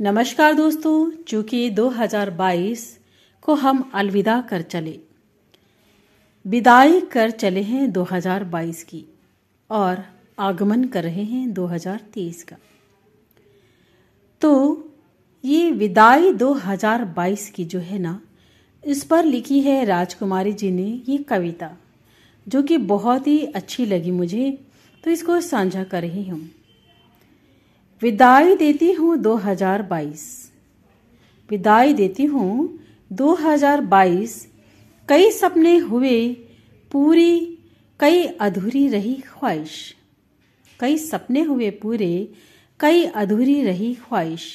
नमस्कार दोस्तों चूंकि 2022 को हम अलविदा कर चले विदाई कर चले हैं 2022 की और आगमन कर रहे हैं 2023 का तो ये विदाई 2022 की जो है ना इस पर लिखी है राजकुमारी जी ने ये कविता जो कि बहुत ही अच्छी लगी मुझे तो इसको साझा कर रही हूँ विदाई देती हूँ 2022 विदाई देती हूँ 2022 कई सपने हुए पूरी कई अधूरी रही ख्वाहिश कई सपने हुए पूरे कई अधूरी रही ख्वाहिश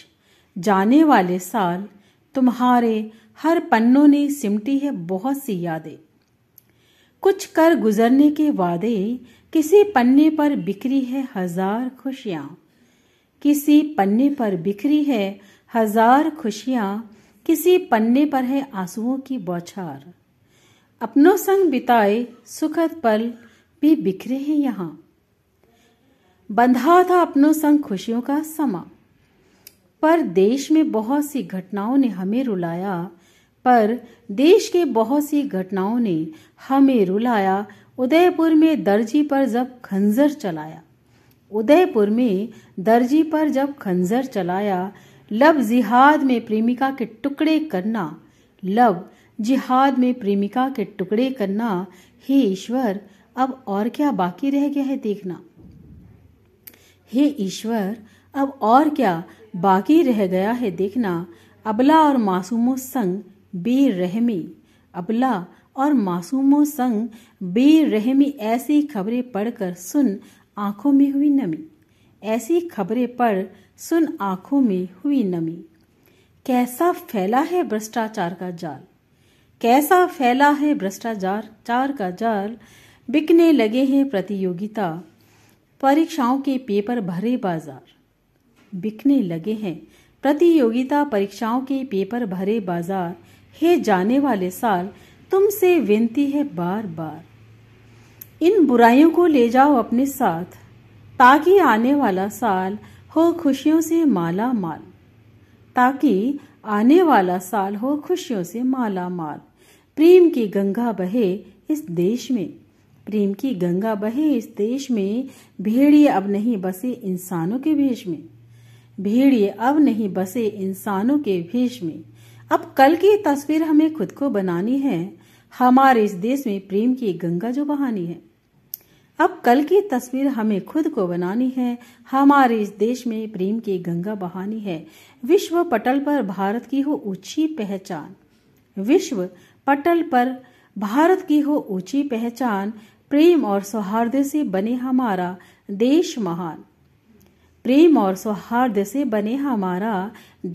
जाने वाले साल तुम्हारे हर पन्नों ने सिमटी है बहुत सी यादें कुछ कर गुजरने के वादे किसी पन्ने पर बिखरी है हजार खुशियां किसी पन्ने पर बिखरी है हजार खुशिया किसी पन्ने पर है आंसुओं की बौछार अपनों संग बिताए सुखद पल भी बिखरे हैं यहाँ बंधा था अपनों संग खुशियों का समा पर देश में बहुत सी घटनाओं ने हमें रुलाया पर देश के बहुत सी घटनाओं ने हमें रुलाया उदयपुर में दर्जी पर जब खंजर चलाया उदयपुर में दर्जी पर जब खंजर चलाया लब जिहाद में प्रेमिका के टुकड़े करना लब जिहाद में प्रेमिका के टुकड़े करना हे ईश्वर अब और क्या बाकी रह गया है देखना हे ईश्वर अब और क्या बाकी रह गया है देखना अबला और मासूमों संग बेरहमी अबला और मासूमों संग बेरहमी ऐसी खबरें पढ़कर सुन आंखों में हुई नमी ऐसी खबरें पर सुन आंखों में हुई नमी कैसा फैला है भ्रष्टाचार का जाल कैसा फैला है भ्रष्टाचार चार का जाल बिकने लगे हैं प्रतियोगिता परीक्षाओं के पेपर भरे बाजार बिकने लगे हैं प्रतियोगिता परीक्षाओं के पेपर भरे बाजार हे जाने वाले साल तुमसे विनती है बार बार इन बुराइयों को ले जाओ अपने साथ ताकि आने वाला साल हो खुशियों से माला माल ताकि आने वाला साल हो खुशियों से माला माल प्रेम की गंगा बहे इस देश में प्रेम की गंगा बहे इस देश में भेड़िए अब नहीं बसे इंसानों के भेष में भेड़िए अब नहीं बसे इंसानों के भेष में अब कल की तस्वीर हमें खुद को बनानी है हमारे इस देश में प्रेम की गंगा जो बहानी है अब कल की तस्वीर हमें खुद को बनानी है हमारे इस देश में प्रेम की गंगा बहानी है विश्व पटल पर भारत की हो ऊंची पहचान विश्व पटल पर भारत की हो ऊंची पहचान प्रेम और सौहार्द से बने हमारा देश महान प्रेम और सौहार्द से बने हमारा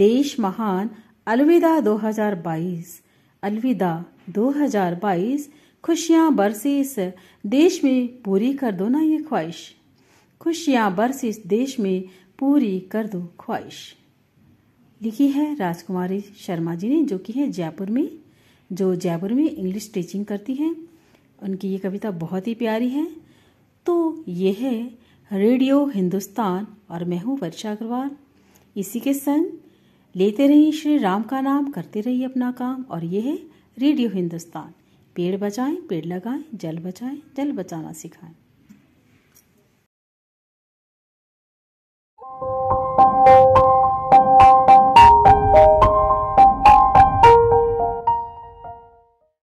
देश महान अलविदा 2022 अलविदा 2022 खुशियाँ बरसे इस देश में पूरी कर दो ना ये ख्वाहिश खुशियाँ बरसे इस देश में पूरी कर दो ख्वाहिश लिखी है राजकुमारी शर्मा जी ने जो कि है जयपुर में जो जयपुर में इंग्लिश टीचिंग करती हैं उनकी ये कविता बहुत ही प्यारी है तो ये है रेडियो हिंदुस्तान और मैं हूँ वर्षा अग्रवाल इसी के संग लेते रहिए श्री राम का नाम करते रहिए अपना काम और ये है रेडियो हिंदुस्तान पेड़ बचाएं पेड़ लगाएं जल बचाएं जल बचाना सिखाएं